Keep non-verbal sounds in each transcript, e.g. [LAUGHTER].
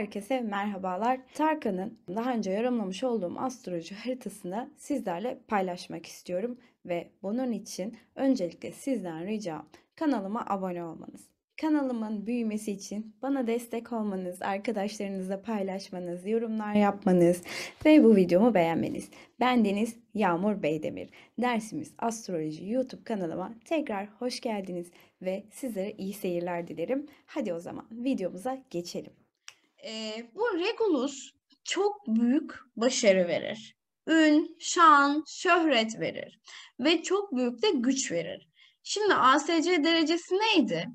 Herkese merhabalar. Tarkan'ın daha önce yorumlamış olduğum astroloji haritasını sizlerle paylaşmak istiyorum ve bunun için öncelikle sizden ricam kanalıma abone olmanız. Kanalımın büyümesi için bana destek olmanız, arkadaşlarınızla paylaşmanız, yorumlar yapmanız ve bu videomu beğenmeniz. Ben Deniz Yağmur Beydemir. Dersimiz Astroloji YouTube kanalıma tekrar hoş geldiniz ve sizlere iyi seyirler dilerim. Hadi o zaman videomuza geçelim e, bu Regulus çok büyük başarı verir. Ün, şan, şöhret verir ve çok büyük de güç verir. Şimdi ASC derecesi neydi?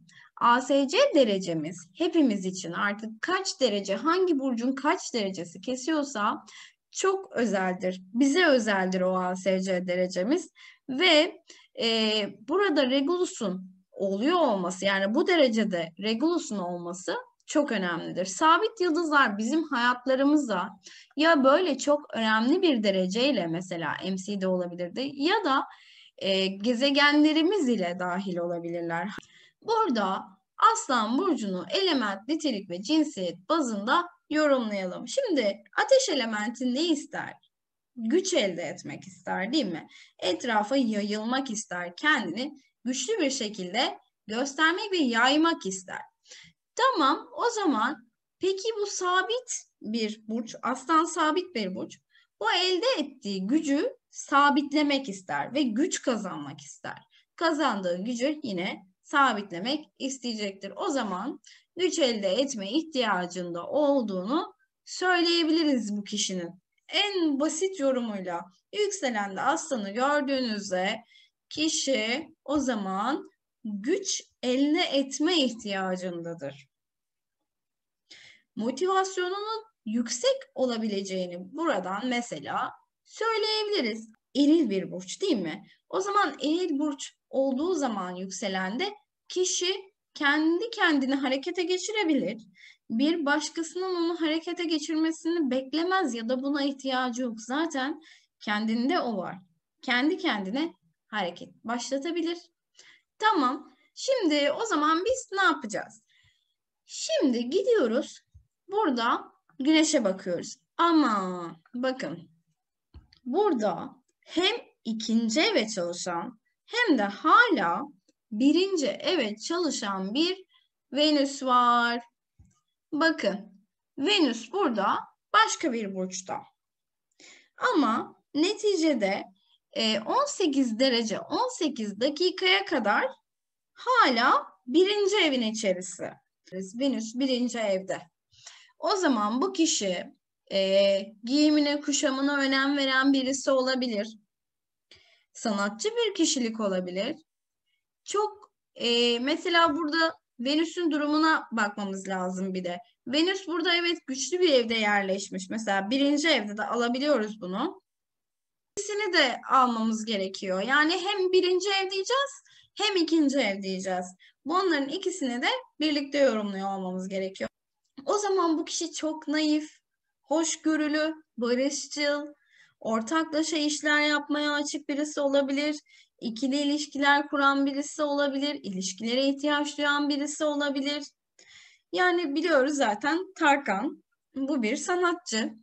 ASC derecemiz hepimiz için artık kaç derece, hangi burcun kaç derecesi kesiyorsa çok özeldir. Bize özeldir o ASC derecemiz ve e, burada Regulus'un oluyor olması yani bu derecede Regulus'un olması çok önemlidir. Sabit yıldızlar bizim hayatlarımıza ya böyle çok önemli bir dereceyle mesela MC'de olabilirdi ya da e, gezegenlerimiz ile dahil olabilirler. Burada Aslan burcunu element, nitelik ve cinsiyet bazında yorumlayalım. Şimdi ateş elementi ne ister? Güç elde etmek ister değil mi? Etrafa yayılmak ister, kendini güçlü bir şekilde göstermek ve yaymak ister. Tamam o zaman peki bu sabit bir burç, aslan sabit bir burç. Bu elde ettiği gücü sabitlemek ister ve güç kazanmak ister. Kazandığı gücü yine sabitlemek isteyecektir. O zaman güç elde etme ihtiyacında olduğunu söyleyebiliriz bu kişinin. En basit yorumuyla yükselende aslanı gördüğünüzde kişi o zaman güç elde etme ihtiyacındadır motivasyonunun yüksek olabileceğini buradan mesela söyleyebiliriz. Eril bir burç değil mi? O zaman eril burç olduğu zaman yükselende kişi kendi kendini harekete geçirebilir. Bir başkasının onu harekete geçirmesini beklemez ya da buna ihtiyacı yok. Zaten kendinde o var. Kendi kendine hareket başlatabilir. Tamam. Şimdi o zaman biz ne yapacağız? Şimdi gidiyoruz Burada güneşe bakıyoruz. Ama bakın burada hem ikinci eve çalışan hem de hala birinci eve çalışan bir Venüs var. Bakın Venüs burada başka bir burçta. Ama neticede 18 e, derece 18 dakikaya kadar hala birinci evin içerisi. Venüs birinci evde. O zaman bu kişi e, giyimine, kuşamına önem veren birisi olabilir. Sanatçı bir kişilik olabilir. Çok e, mesela burada Venüs'ün durumuna bakmamız lazım bir de. Venüs burada evet güçlü bir evde yerleşmiş. Mesela birinci evde de alabiliyoruz bunu. İkisini de almamız gerekiyor. Yani hem birinci ev diyeceğiz hem ikinci ev diyeceğiz. Bunların ikisini de birlikte yorumluyor olmamız gerekiyor. O zaman bu kişi çok naif, hoşgörülü, barışçıl, ortaklaşa işler yapmaya açık birisi olabilir, ikili ilişkiler kuran birisi olabilir, ilişkilere ihtiyaç duyan birisi olabilir. Yani biliyoruz zaten Tarkan bu bir sanatçı.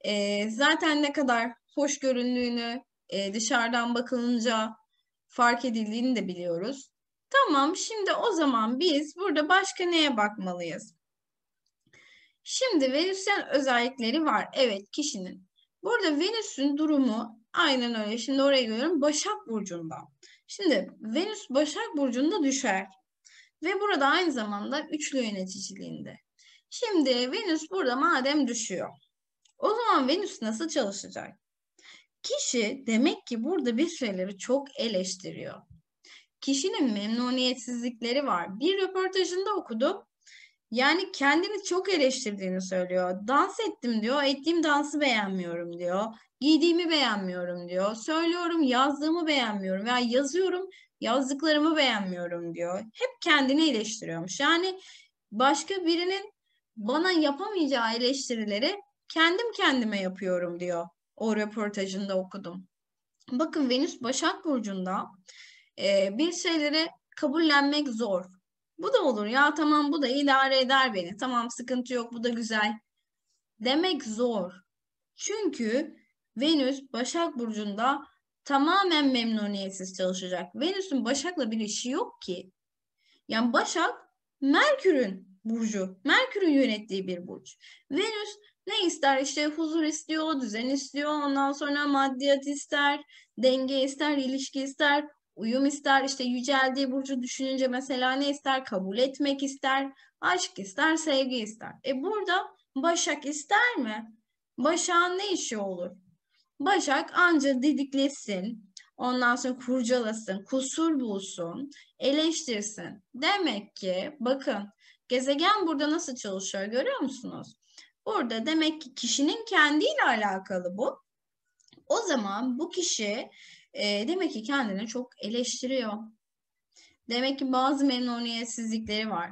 E, zaten ne kadar hoşgörünlüğünü e, dışarıdan bakılınca fark edildiğini de biliyoruz. Tamam şimdi o zaman biz burada başka neye bakmalıyız? Şimdi Venüs'ün özellikleri var. Evet kişinin. Burada Venüs'ün durumu aynen öyle. Şimdi oraya geliyorum. Başak Burcu'nda. Şimdi Venüs Başak Burcu'nda düşer. Ve burada aynı zamanda üçlü yöneticiliğinde. Şimdi Venüs burada madem düşüyor. O zaman Venüs nasıl çalışacak? Kişi demek ki burada bir şeyleri çok eleştiriyor. Kişinin memnuniyetsizlikleri var. Bir röportajında okudum. Yani kendini çok eleştirdiğini söylüyor. Dans ettim diyor, ettiğim dansı beğenmiyorum diyor. Giydiğimi beğenmiyorum diyor. Söylüyorum, yazdığımı beğenmiyorum veya yani yazıyorum, yazdıklarımı beğenmiyorum diyor. Hep kendini eleştiriyormuş. Yani başka birinin bana yapamayacağı eleştirileri kendim kendime yapıyorum diyor. O röportajında okudum. Bakın Venüs Başak Burcu'nda e, bir şeyleri kabullenmek zor bu da olur ya tamam bu da idare eder beni. Tamam sıkıntı yok bu da güzel. Demek zor. Çünkü Venüs Başak Burcu'nda tamamen memnuniyetsiz çalışacak. Venüs'ün Başak'la bir işi yok ki. Yani Başak Merkür'ün burcu. Merkür'ün yönettiği bir burç. Venüs ne ister? İşte huzur istiyor, düzen istiyor, ondan sonra maddiyat ister, denge ister, ilişki ister, uyum ister, işte yüceldiği burcu düşününce mesela ne ister? Kabul etmek ister, aşk ister, sevgi ister. E burada Başak ister mi? Başak'ın ne işi olur? Başak anca didiklesin, ondan sonra kurcalasın, kusur bulsun, eleştirsin. Demek ki bakın gezegen burada nasıl çalışıyor görüyor musunuz? Burada demek ki kişinin kendiyle alakalı bu. O zaman bu kişi e, demek ki kendini çok eleştiriyor. Demek ki bazı memnuniyetsizlikleri var.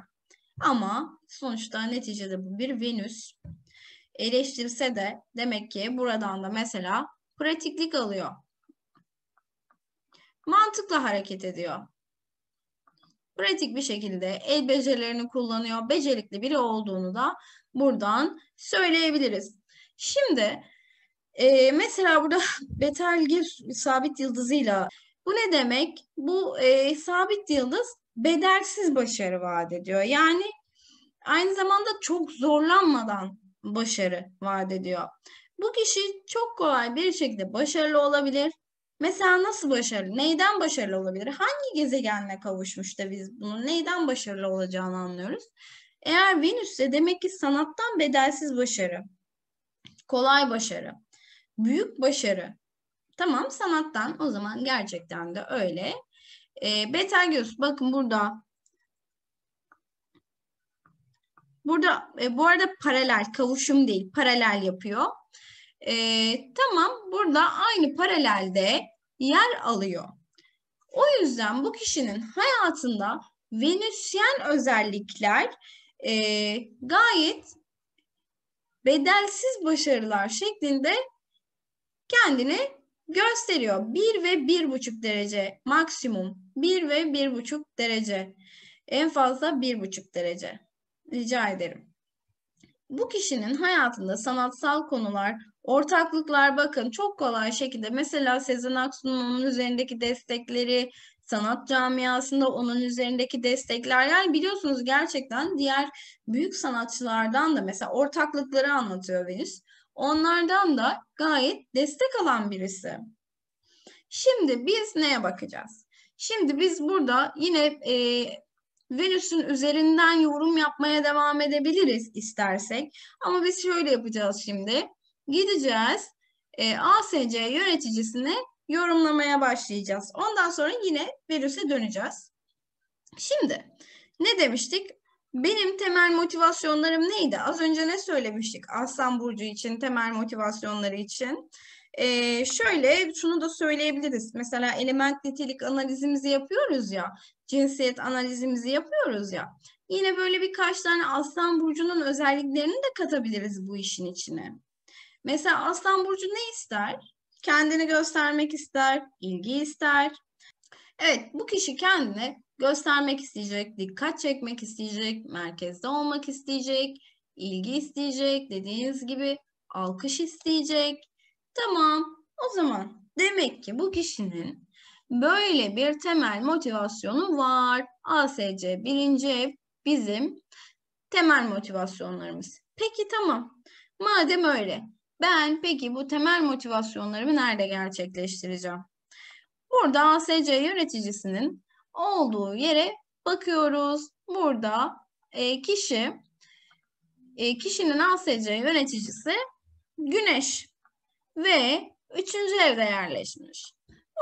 Ama sonuçta neticede bu bir Venüs. Eleştirse de demek ki buradan da mesela pratiklik alıyor. Mantıkla hareket ediyor. Pratik bir şekilde el becerilerini kullanıyor. Becerikli biri olduğunu da buradan söyleyebiliriz. Şimdi e, mesela burada [LAUGHS] Betelgir sabit yıldızıyla bu ne demek? Bu e, sabit yıldız bedelsiz başarı vaat ediyor. Yani aynı zamanda çok zorlanmadan başarı vaat ediyor. Bu kişi çok kolay bir şekilde başarılı olabilir. Mesela nasıl başarılı? Neyden başarılı olabilir? Hangi gezegenle kavuşmuş da biz bunu neyden başarılı olacağını anlıyoruz. Eğer Venüs'te demek ki sanattan bedelsiz başarı, kolay başarı büyük başarı. Tamam sanattan o zaman gerçekten de öyle. E, ee, Betelgeuse bakın burada burada e, bu arada paralel kavuşum değil paralel yapıyor. E, tamam burada aynı paralelde yer alıyor. O yüzden bu kişinin hayatında Venüsyen özellikler e, gayet bedelsiz başarılar şeklinde kendini gösteriyor. 1 ve 1,5 derece maksimum. 1 ve 1,5 derece. En fazla 1,5 derece. Rica ederim. Bu kişinin hayatında sanatsal konular, ortaklıklar bakın çok kolay şekilde mesela Sezen Aksu'nun onun üzerindeki destekleri, sanat camiasında onun üzerindeki destekler yani biliyorsunuz gerçekten diğer büyük sanatçılardan da mesela ortaklıkları anlatıyor Venüs. Onlardan da gayet destek alan birisi. Şimdi biz neye bakacağız? Şimdi biz burada yine e, Venüs'ün üzerinden yorum yapmaya devam edebiliriz istersek. Ama biz şöyle yapacağız şimdi. Gideceğiz e, ASC yöneticisini yorumlamaya başlayacağız. Ondan sonra yine Venüs'e döneceğiz. Şimdi ne demiştik? Benim temel motivasyonlarım neydi? Az önce ne söylemiştik Aslan Burcu için, temel motivasyonları için? Ee, şöyle şunu da söyleyebiliriz. Mesela element nitelik analizimizi yapıyoruz ya, cinsiyet analizimizi yapıyoruz ya. Yine böyle birkaç tane Aslan Burcu'nun özelliklerini de katabiliriz bu işin içine. Mesela Aslan Burcu ne ister? Kendini göstermek ister, ilgi ister. Evet, bu kişi kendine göstermek isteyecek, dikkat çekmek isteyecek, merkezde olmak isteyecek, ilgi isteyecek, dediğiniz gibi alkış isteyecek. Tamam, o zaman demek ki bu kişinin böyle bir temel motivasyonu var. ASC birinci ev bizim temel motivasyonlarımız. Peki tamam. Madem öyle ben peki bu temel motivasyonlarımı nerede gerçekleştireceğim? Burada ASC yöneticisinin olduğu yere bakıyoruz. Burada e, kişi, e, kişinin ASC yöneticisi Güneş ve üçüncü evde yerleşmiş.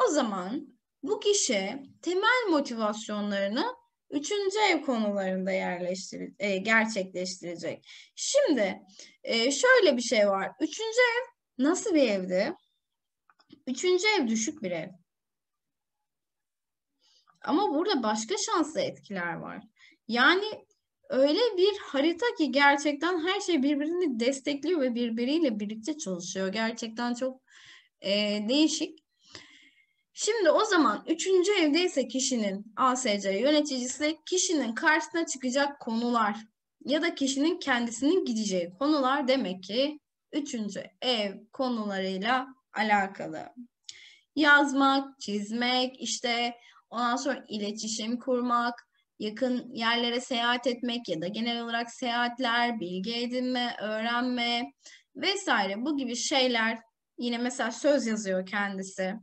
O zaman bu kişi temel motivasyonlarını üçüncü ev konularında yerleştir e, gerçekleştirecek. Şimdi e, şöyle bir şey var. Üçüncü ev nasıl bir evdi? Üçüncü ev düşük bir ev. Ama burada başka şanslı etkiler var. Yani öyle bir harita ki gerçekten her şey birbirini destekliyor ve birbiriyle birlikte çalışıyor. Gerçekten çok e, değişik. Şimdi o zaman üçüncü evdeyse kişinin ASC yöneticisi kişinin karşısına çıkacak konular ya da kişinin kendisinin gideceği konular demek ki üçüncü ev konularıyla alakalı. Yazmak, çizmek, işte Ondan sonra iletişim kurmak, yakın yerlere seyahat etmek ya da genel olarak seyahatler, bilgi edinme, öğrenme vesaire bu gibi şeyler yine mesela söz yazıyor kendisi.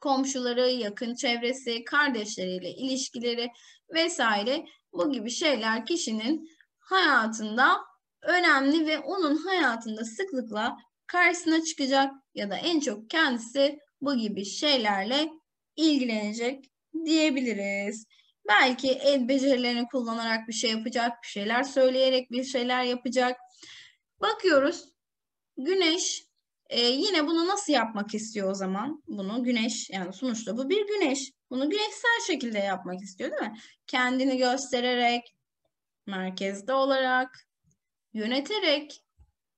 Komşuları, yakın çevresi, kardeşleriyle ilişkileri vesaire bu gibi şeyler kişinin hayatında önemli ve onun hayatında sıklıkla karşısına çıkacak ya da en çok kendisi bu gibi şeylerle ilgilenecek diyebiliriz. Belki el becerilerini kullanarak bir şey yapacak, bir şeyler söyleyerek bir şeyler yapacak. Bakıyoruz güneş e, yine bunu nasıl yapmak istiyor o zaman? Bunu güneş yani sonuçta bu bir güneş. Bunu güneşsel şekilde yapmak istiyor değil mi? Kendini göstererek, merkezde olarak, yöneterek,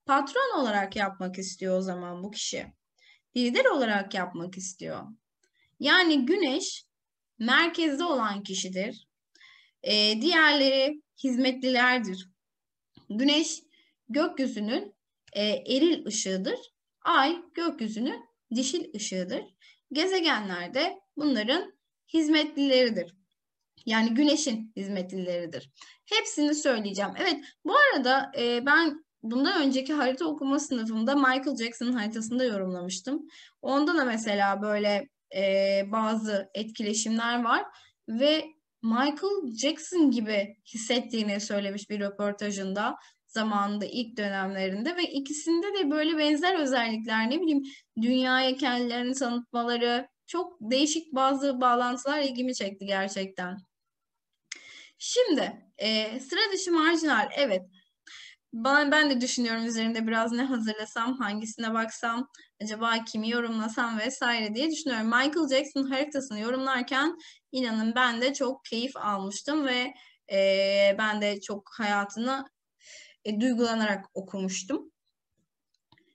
patron olarak yapmak istiyor o zaman bu kişi. Lider olarak yapmak istiyor. Yani güneş merkezde olan kişidir. E, diğerleri hizmetlilerdir. Güneş gökyüzünün e, eril ışığıdır. Ay gökyüzünün dişil ışığıdır. Gezegenler de bunların hizmetlileridir. Yani güneşin hizmetlileridir. Hepsini söyleyeceğim. Evet bu arada e, ben bundan önceki harita okuma sınıfımda Michael Jackson'ın haritasını da yorumlamıştım. Onda da mesela böyle e, bazı etkileşimler var ve Michael Jackson gibi hissettiğini söylemiş bir röportajında zamanında ilk dönemlerinde ve ikisinde de böyle benzer özellikler ne bileyim dünyaya kendilerini tanıtmaları çok değişik bazı bağlantılar ilgimi çekti gerçekten. Şimdi e, sıra dışı marjinal evet ben, ben de düşünüyorum üzerinde biraz ne hazırlasam hangisine baksam acaba kimi yorumlasam vesaire diye düşünüyorum. Michael Jackson haritasını yorumlarken inanın ben de çok keyif almıştım ve e, ben de çok hayatını e, duygulanarak okumuştum.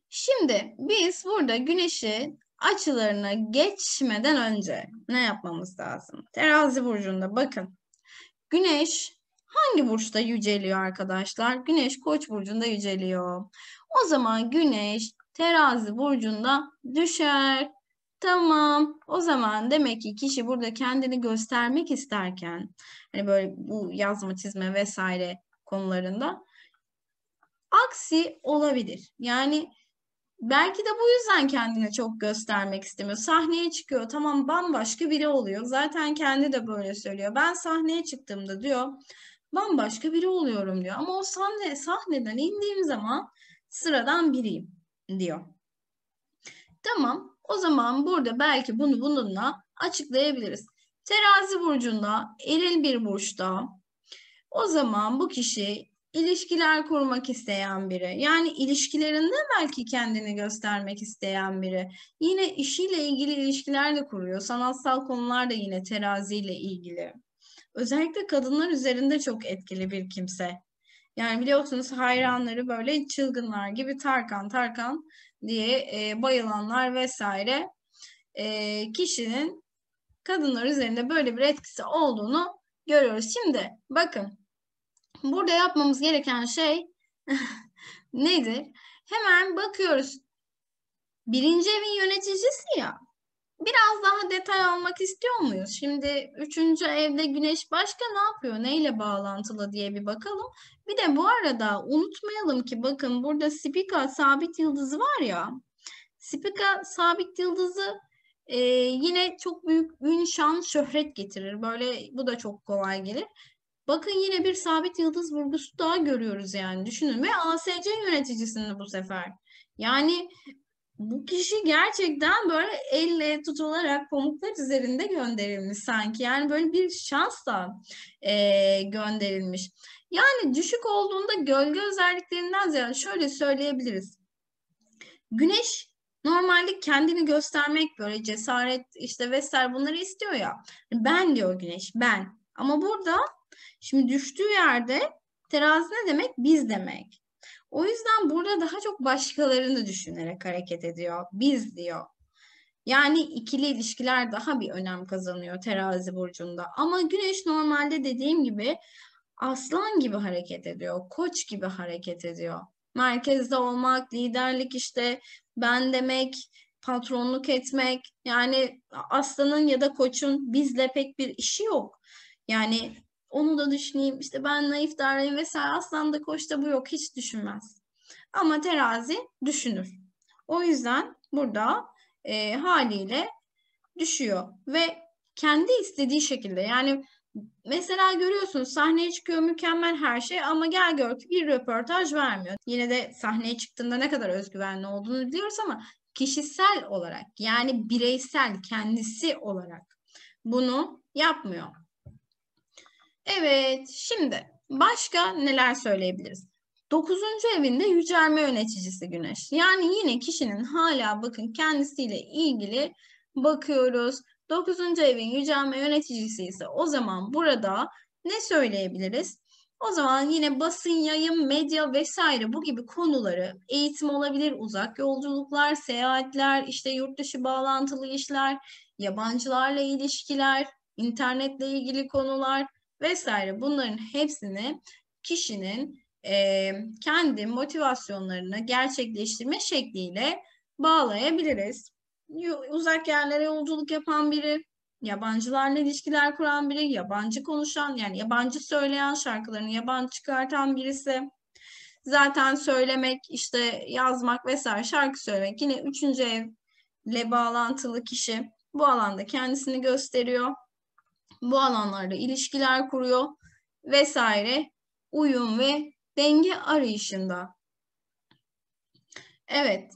Şimdi biz burada güneşi açılarına geçmeden önce ne yapmamız lazım? Terazi burcunda bakın. Güneş hangi burçta yüceliyor arkadaşlar? Güneş Koç burcunda yüceliyor. O zaman Güneş terazi burcunda düşer. Tamam. O zaman demek ki kişi burada kendini göstermek isterken hani böyle bu yazma çizme vesaire konularında aksi olabilir. Yani belki de bu yüzden kendini çok göstermek istemiyor. Sahneye çıkıyor tamam bambaşka biri oluyor. Zaten kendi de böyle söylüyor. Ben sahneye çıktığımda diyor bambaşka biri oluyorum diyor. Ama o sahne, sahneden indiğim zaman sıradan biriyim diyor. Tamam o zaman burada belki bunu bununla açıklayabiliriz. Terazi burcunda eril bir burçta o zaman bu kişi ilişkiler kurmak isteyen biri. Yani ilişkilerinde belki kendini göstermek isteyen biri. Yine işiyle ilgili ilişkiler de kuruyor. Sanatsal konular da yine teraziyle ilgili. Özellikle kadınlar üzerinde çok etkili bir kimse yani biliyorsunuz hayranları böyle çılgınlar gibi Tarkan Tarkan diye e, bayılanlar vesaire e, kişinin kadınlar üzerinde böyle bir etkisi olduğunu görüyoruz. Şimdi bakın burada yapmamız gereken şey [LAUGHS] nedir? Hemen bakıyoruz. Birinci evin yöneticisi ya. Biraz daha detay almak istiyor muyuz? Şimdi üçüncü evde güneş başka ne yapıyor? Neyle bağlantılı diye bir bakalım. Bir de bu arada unutmayalım ki bakın burada Spica sabit yıldızı var ya. Spica sabit yıldızı e, yine çok büyük ün, şan, şöhret getirir. Böyle bu da çok kolay gelir. Bakın yine bir sabit yıldız vurgusu daha görüyoruz yani düşünün. Ve ASC yöneticisini bu sefer. Yani bu kişi gerçekten böyle elle tutularak pamuklar üzerinde gönderilmiş sanki. Yani böyle bir şansla e, gönderilmiş. Yani düşük olduğunda gölge özelliklerinden ziyade şöyle söyleyebiliriz. Güneş normalde kendini göstermek böyle cesaret işte vesaire bunları istiyor ya. Ben diyor güneş ben. Ama burada şimdi düştüğü yerde terazi ne demek? Biz demek. O yüzden burada daha çok başkalarını düşünerek hareket ediyor. Biz diyor. Yani ikili ilişkiler daha bir önem kazanıyor terazi burcunda. Ama güneş normalde dediğim gibi aslan gibi hareket ediyor. Koç gibi hareket ediyor. Merkezde olmak, liderlik işte ben demek, patronluk etmek. Yani aslanın ya da koçun bizle pek bir işi yok. Yani onu da düşüneyim işte ben naif davranayım vesaire aslanda koçta bu yok hiç düşünmez. Ama terazi düşünür. O yüzden burada e, haliyle düşüyor ve kendi istediği şekilde yani mesela görüyorsunuz sahneye çıkıyor mükemmel her şey ama gel gör ki bir röportaj vermiyor. Yine de sahneye çıktığında ne kadar özgüvenli olduğunu biliyoruz ama kişisel olarak yani bireysel kendisi olarak bunu yapmıyor. Evet, şimdi başka neler söyleyebiliriz? Dokuzuncu evinde yücelme yöneticisi güneş. Yani yine kişinin hala bakın kendisiyle ilgili bakıyoruz. Dokuzuncu evin yücelme yöneticisi ise o zaman burada ne söyleyebiliriz? O zaman yine basın, yayın, medya vesaire bu gibi konuları eğitim olabilir, uzak yolculuklar, seyahatler, işte yurt dışı bağlantılı işler, yabancılarla ilişkiler, internetle ilgili konular, vesaire bunların hepsini kişinin e, kendi motivasyonlarını gerçekleştirme şekliyle bağlayabiliriz. Uzak yerlere yolculuk yapan biri, yabancılarla ilişkiler kuran biri, yabancı konuşan yani yabancı söyleyen şarkılarını yabancı çıkartan birisi. Zaten söylemek, işte yazmak vesaire şarkı söylemek yine üçüncü evle bağlantılı kişi bu alanda kendisini gösteriyor bu alanlarda ilişkiler kuruyor vesaire uyum ve denge arayışında. Evet.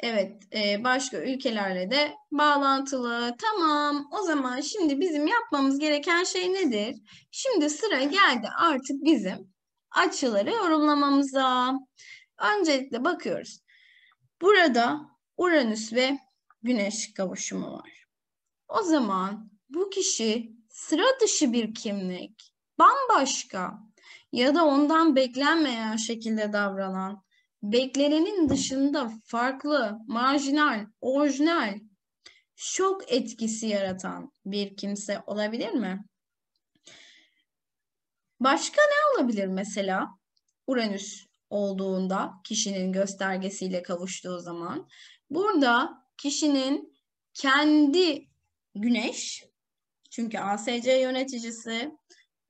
Evet, e, başka ülkelerle de bağlantılı. Tamam, o zaman şimdi bizim yapmamız gereken şey nedir? Şimdi sıra geldi artık bizim açıları yorumlamamıza. Öncelikle bakıyoruz. Burada Uranüs ve Güneş kavuşumu var. O zaman bu kişi sıra dışı bir kimlik, bambaşka ya da ondan beklenmeyen şekilde davranan, beklenenin dışında farklı, marjinal, orijinal, şok etkisi yaratan bir kimse olabilir mi? Başka ne olabilir mesela? Uranüs olduğunda kişinin göstergesiyle kavuştuğu zaman burada kişinin kendi güneş çünkü ASC yöneticisi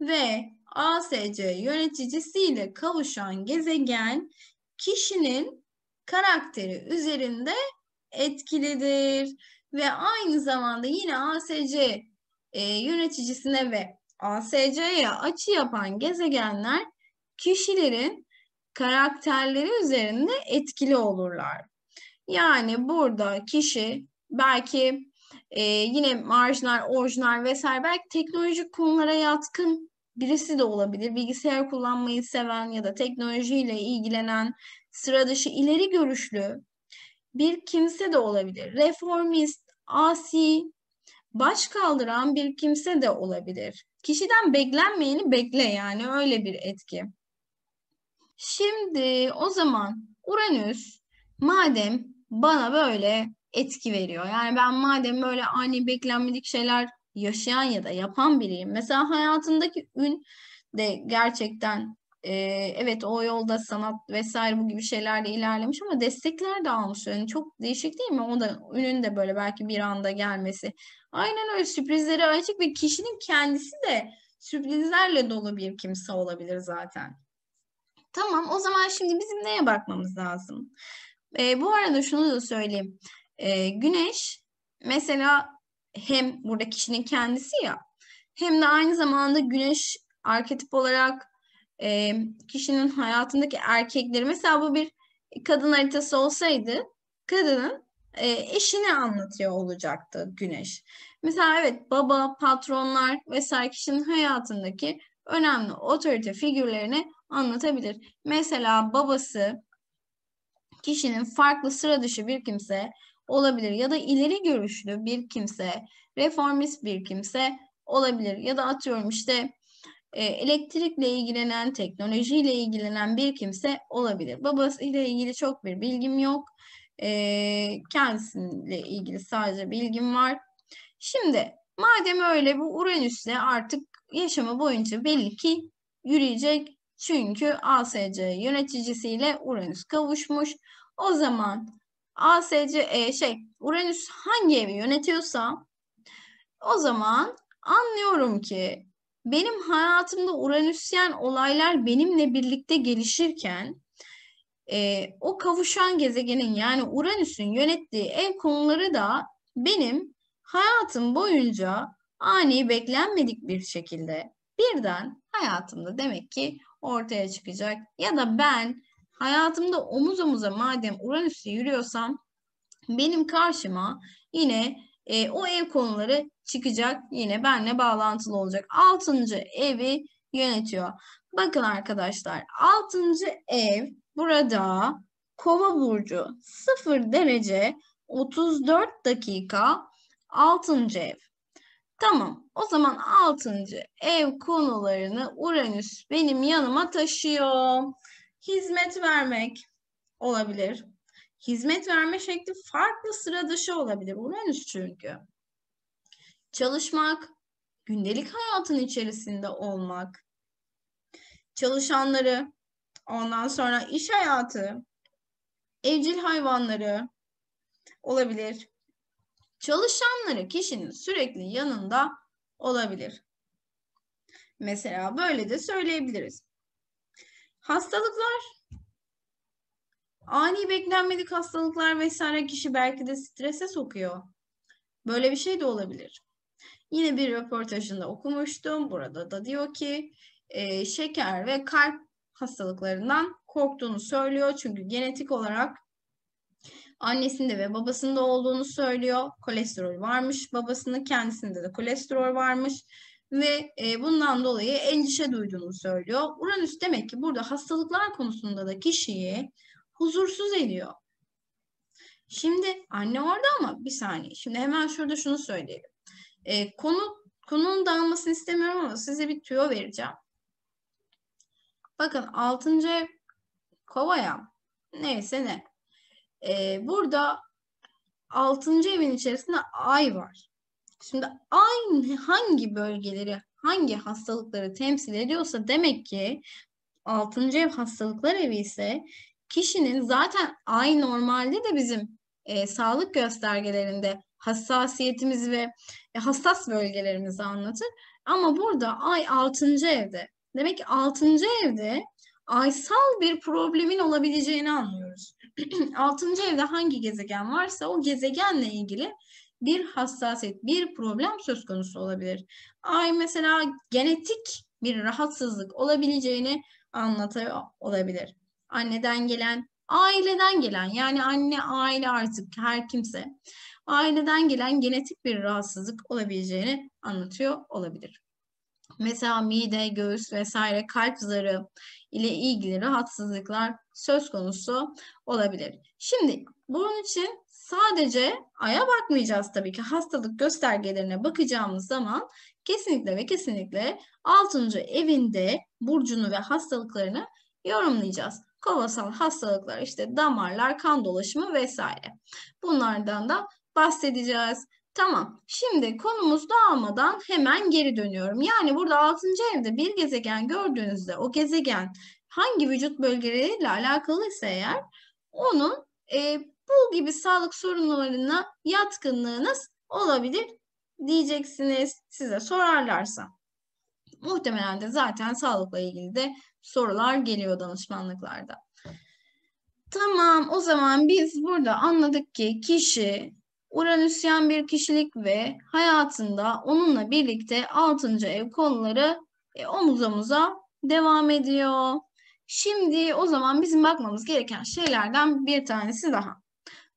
ve ASC yöneticisiyle kavuşan gezegen kişinin karakteri üzerinde etkilidir. Ve aynı zamanda yine ASC e, yöneticisine ve ASC'ye açı yapan gezegenler kişilerin karakterleri üzerinde etkili olurlar. Yani burada kişi belki e, yine marjlar, orijinal vesaire belki teknolojik konulara yatkın birisi de olabilir. Bilgisayar kullanmayı seven ya da teknolojiyle ilgilenen sıra dışı ileri görüşlü bir kimse de olabilir. Reformist, asi, baş kaldıran bir kimse de olabilir. Kişiden beklenmeyeni bekle yani öyle bir etki. Şimdi o zaman Uranüs madem bana böyle etki veriyor. Yani ben madem böyle ani beklenmedik şeyler yaşayan ya da yapan biriyim. Mesela hayatındaki ün de gerçekten e, evet o yolda sanat vesaire bu gibi şeylerle ilerlemiş ama destekler de almış. Yani çok değişik değil mi? O da ünün de böyle belki bir anda gelmesi. Aynen öyle sürprizleri açık ve kişinin kendisi de sürprizlerle dolu bir kimse olabilir zaten. Tamam o zaman şimdi bizim neye bakmamız lazım? E, bu arada şunu da söyleyeyim. E, güneş mesela hem burada kişinin kendisi ya hem de aynı zamanda güneş arketip olarak e, kişinin hayatındaki erkekleri mesela bu bir kadın haritası olsaydı kadının e, eşini anlatıyor olacaktı güneş. Mesela evet baba, patronlar vesaire kişinin hayatındaki önemli otorite figürlerini anlatabilir. Mesela babası kişinin farklı sıra dışı bir kimse olabilir. Ya da ileri görüşlü bir kimse, reformist bir kimse olabilir. Ya da atıyorum işte e, elektrikle ilgilenen, teknolojiyle ilgilenen bir kimse olabilir. Babasıyla ilgili çok bir bilgim yok. E, kendisiyle ilgili sadece bilgim var. Şimdi madem öyle bu Uranüs'le artık yaşamı boyunca belli ki yürüyecek. Çünkü ASC yöneticisiyle Uranüs kavuşmuş. O zaman ASC e, şey Uranüs hangi evi yönetiyorsa o zaman anlıyorum ki benim hayatımda Uranüsyen olaylar benimle birlikte gelişirken e, o kavuşan gezegenin yani Uranüs'ün yönettiği ev konuları da benim hayatım boyunca ani beklenmedik bir şekilde birden hayatımda demek ki ortaya çıkacak ya da ben Hayatımda omuz omuza madem Uranüs'te yürüyorsam benim karşıma yine e, o ev konuları çıkacak. Yine benle bağlantılı olacak. Altıncı evi yönetiyor. Bakın arkadaşlar altıncı ev burada kova burcu 0 derece 34 dakika altıncı ev. Tamam o zaman altıncı ev konularını Uranüs benim yanıma taşıyor hizmet vermek olabilir. Hizmet verme şekli farklı sıra dışı olabilir. Uranüs çünkü. Çalışmak, gündelik hayatın içerisinde olmak, çalışanları, ondan sonra iş hayatı, evcil hayvanları olabilir. Çalışanları kişinin sürekli yanında olabilir. Mesela böyle de söyleyebiliriz. Hastalıklar. Ani beklenmedik hastalıklar vesaire kişi belki de strese sokuyor. Böyle bir şey de olabilir. Yine bir röportajında okumuştum. Burada da diyor ki e, şeker ve kalp hastalıklarından korktuğunu söylüyor. Çünkü genetik olarak annesinde ve babasında olduğunu söylüyor. Kolesterol varmış babasında kendisinde de kolesterol varmış ve e, bundan dolayı endişe duyduğunu söylüyor. Uranüs demek ki burada hastalıklar konusunda da kişiyi huzursuz ediyor. Şimdi anne orada ama bir saniye. Şimdi hemen şurada şunu söyleyelim. E, konu konunun dağılmasını istemiyorum ama size bir tüyo vereceğim. Bakın 6. ev kovaya neyse ne. E, burada 6. evin içerisinde ay var. Şimdi aynı hangi bölgeleri, hangi hastalıkları temsil ediyorsa demek ki 6. ev hastalıklar evi ise kişinin zaten ay normalde de bizim e, sağlık göstergelerinde hassasiyetimiz ve e, hassas bölgelerimizi anlatır. Ama burada ay 6. evde. Demek ki 6. evde aysal bir problemin olabileceğini anlıyoruz. 6. [CLEARS THROAT] evde hangi gezegen varsa o gezegenle ilgili bir hassasiyet, bir problem söz konusu olabilir. Ay mesela genetik bir rahatsızlık olabileceğini anlatıyor olabilir. Anneden gelen, aileden gelen yani anne aile artık her kimse aileden gelen genetik bir rahatsızlık olabileceğini anlatıyor olabilir. Mesela mide, göğüs vesaire kalp zarı ile ilgili rahatsızlıklar söz konusu olabilir. Şimdi bunun için Sadece aya bakmayacağız tabii ki. Hastalık göstergelerine bakacağımız zaman kesinlikle ve kesinlikle 6. evinde burcunu ve hastalıklarını yorumlayacağız. Kovasal hastalıklar işte damarlar, kan dolaşımı vesaire. Bunlardan da bahsedeceğiz. Tamam. Şimdi konumuz dağılmadan hemen geri dönüyorum. Yani burada 6. evde bir gezegen gördüğünüzde o gezegen hangi vücut bölgeleriyle alakalıysa eğer onun e, bu gibi sağlık sorunlarına yatkınlığınız olabilir diyeceksiniz size sorarlarsa. Muhtemelen de zaten sağlıkla ilgili de sorular geliyor danışmanlıklarda. Tamam o zaman biz burada anladık ki kişi Uranüsyen bir kişilik ve hayatında onunla birlikte 6. ev konuları e, omuz omuza devam ediyor. Şimdi o zaman bizim bakmamız gereken şeylerden bir tanesi daha.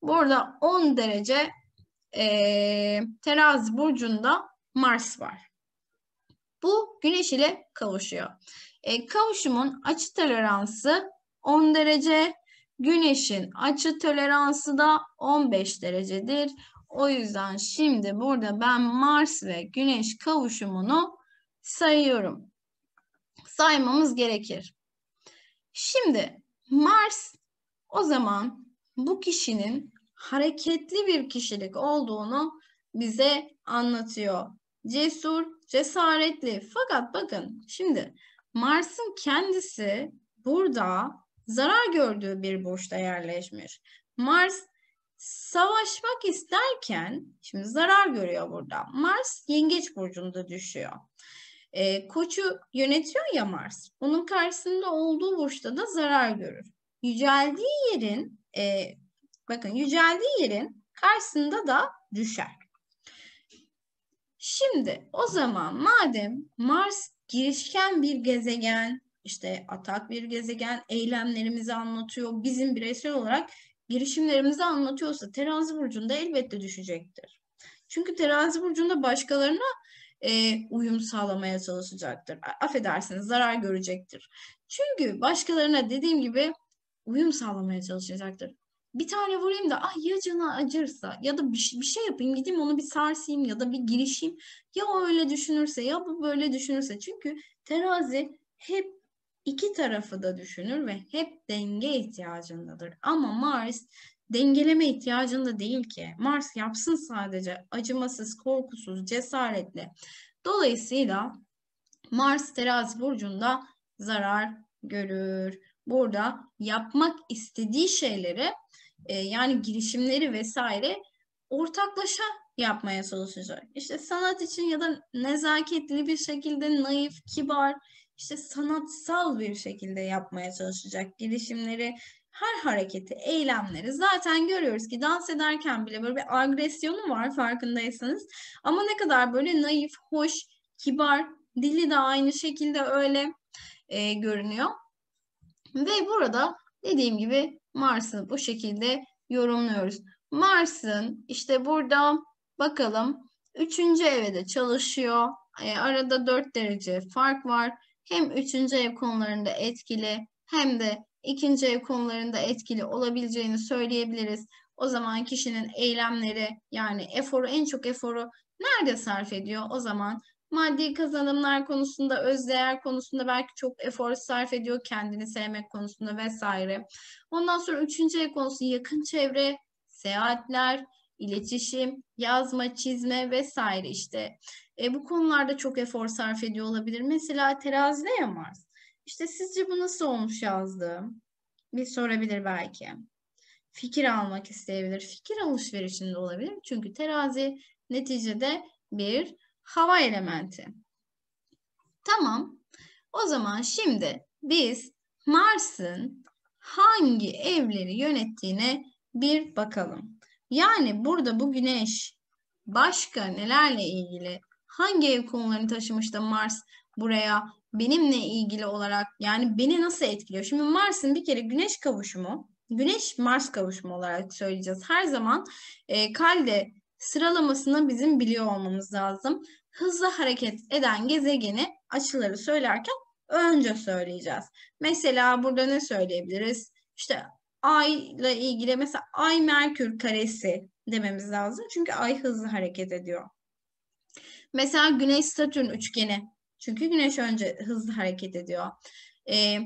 Burada 10 derece e, terazi burcunda Mars var. Bu güneş ile kavuşuyor. E, kavuşumun açı toleransı 10 derece. Güneşin açı toleransı da 15 derecedir. O yüzden şimdi burada ben Mars ve Güneş kavuşumunu sayıyorum. Saymamız gerekir. Şimdi Mars o zaman bu kişinin hareketli bir kişilik olduğunu bize anlatıyor. Cesur, cesaretli. Fakat bakın şimdi Mars'ın kendisi burada zarar gördüğü bir boşta yerleşmiş. Mars savaşmak isterken şimdi zarar görüyor burada. Mars yengeç burcunda düşüyor. E, koçu yönetiyor ya Mars. Onun karşısında olduğu burçta da zarar görür. Yüceldiği yerin e, bakın yüceldiği yerin karşısında da düşer. Şimdi o zaman madem Mars girişken bir gezegen, işte atak bir gezegen, eylemlerimizi anlatıyor, bizim bireysel olarak girişimlerimizi anlatıyorsa terazi burcunda elbette düşecektir. Çünkü terazi burcunda başkalarına e, uyum sağlamaya çalışacaktır. Affedersiniz zarar görecektir. Çünkü başkalarına dediğim gibi uyum sağlamaya çalışacaktır. Bir tane vurayım da ah ya canı acırsa ya da bir, bir şey yapayım gideyim onu bir sarsayım ya da bir girişeyim. Ya o öyle düşünürse ya bu böyle düşünürse. Çünkü terazi hep iki tarafı da düşünür ve hep denge ihtiyacındadır. Ama Mars dengeleme ihtiyacında değil ki. Mars yapsın sadece acımasız, korkusuz, cesaretli. Dolayısıyla Mars terazi burcunda zarar görür burada yapmak istediği şeyleri e, yani girişimleri vesaire ortaklaşa yapmaya çalışacak. İşte sanat için ya da nezaketli bir şekilde naif, kibar, işte sanatsal bir şekilde yapmaya çalışacak girişimleri, her hareketi, eylemleri zaten görüyoruz ki dans ederken bile böyle bir agresyonu var farkındaysanız. Ama ne kadar böyle naif, hoş, kibar, dili de aynı şekilde öyle e, görünüyor. Ve burada dediğim gibi Mars'ı bu şekilde yorumluyoruz. Mars'ın işte burada bakalım 3. eve de çalışıyor. E, arada 4 derece fark var. Hem 3. ev konularında etkili hem de 2. ev konularında etkili olabileceğini söyleyebiliriz. O zaman kişinin eylemleri yani eforu en çok eforu nerede sarf ediyor? O zaman maddi kazanımlar konusunda, özdeğer konusunda belki çok efor sarf ediyor kendini sevmek konusunda vesaire. Ondan sonra üçüncü el konusu yakın çevre, seyahatler, iletişim, yazma, çizme vesaire işte. E, bu konularda çok efor sarf ediyor olabilir. Mesela terazi ne Mars. İşte sizce bu nasıl olmuş yazdı? Bir sorabilir belki. Fikir almak isteyebilir. Fikir alışverişinde olabilir. Çünkü terazi neticede bir hava elementi. Tamam. O zaman şimdi biz Mars'ın hangi evleri yönettiğine bir bakalım. Yani burada bu güneş başka nelerle ilgili hangi ev konularını taşımış da Mars buraya benimle ilgili olarak yani beni nasıl etkiliyor? Şimdi Mars'ın bir kere güneş kavuşumu, güneş Mars kavuşumu olarak söyleyeceğiz. Her zaman e, kalde sıralamasını bizim biliyor olmamız lazım hızlı hareket eden gezegeni açıları söylerken önce söyleyeceğiz. Mesela burada ne söyleyebiliriz? İşte ay ile ilgili mesela ay merkür karesi dememiz lazım. Çünkü ay hızlı hareket ediyor. Mesela güneş satürn üçgeni. Çünkü güneş önce hızlı hareket ediyor. Ee,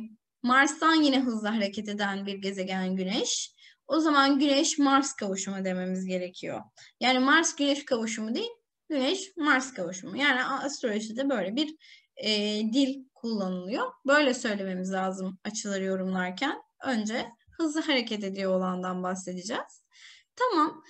Mars'tan yine hızlı hareket eden bir gezegen güneş. O zaman güneş Mars kavuşumu dememiz gerekiyor. Yani Mars güneş kavuşumu değil, Güneş-Mars kavuşumu. Yani astrolojide böyle bir e, dil kullanılıyor. Böyle söylememiz lazım açıları yorumlarken. Önce hızlı hareket ediyor olandan bahsedeceğiz. Tamam.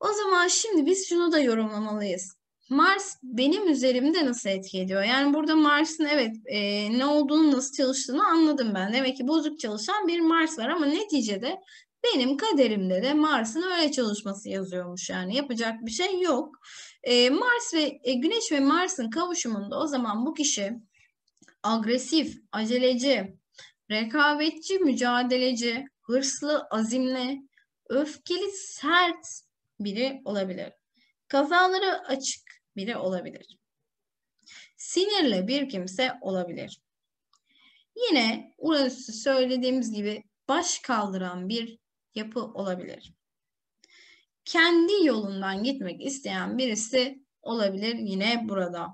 O zaman şimdi biz şunu da yorumlamalıyız. Mars benim üzerimde nasıl etki ediyor? Yani burada Mars'ın evet e, ne olduğunu nasıl çalıştığını anladım ben. Demek ki bozuk çalışan bir Mars var ama neticede benim kaderimde de Mars'ın öyle çalışması yazıyormuş yani yapacak bir şey yok. Ee, Mars ve e, Güneş ve Mars'ın kavuşumunda o zaman bu kişi agresif, aceleci, rekabetçi, mücadeleci, hırslı, azimli, öfkeli, sert biri olabilir. Kazaları açık biri olabilir. Sinirli bir kimse olabilir. Yine Uranüs'ü söylediğimiz gibi baş kaldıran bir yapı olabilir kendi yolundan gitmek isteyen birisi olabilir yine burada.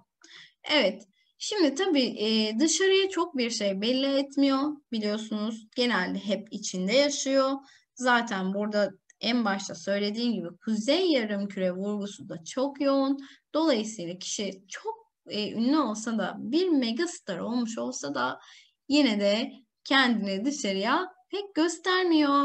Evet, şimdi tabii e, dışarıya çok bir şey belli etmiyor biliyorsunuz. Genelde hep içinde yaşıyor. Zaten burada en başta söylediğim gibi kuzey yarım küre vurgusu da çok yoğun. Dolayısıyla kişi çok e, ünlü olsa da bir megastar olmuş olsa da yine de kendini dışarıya pek göstermiyor.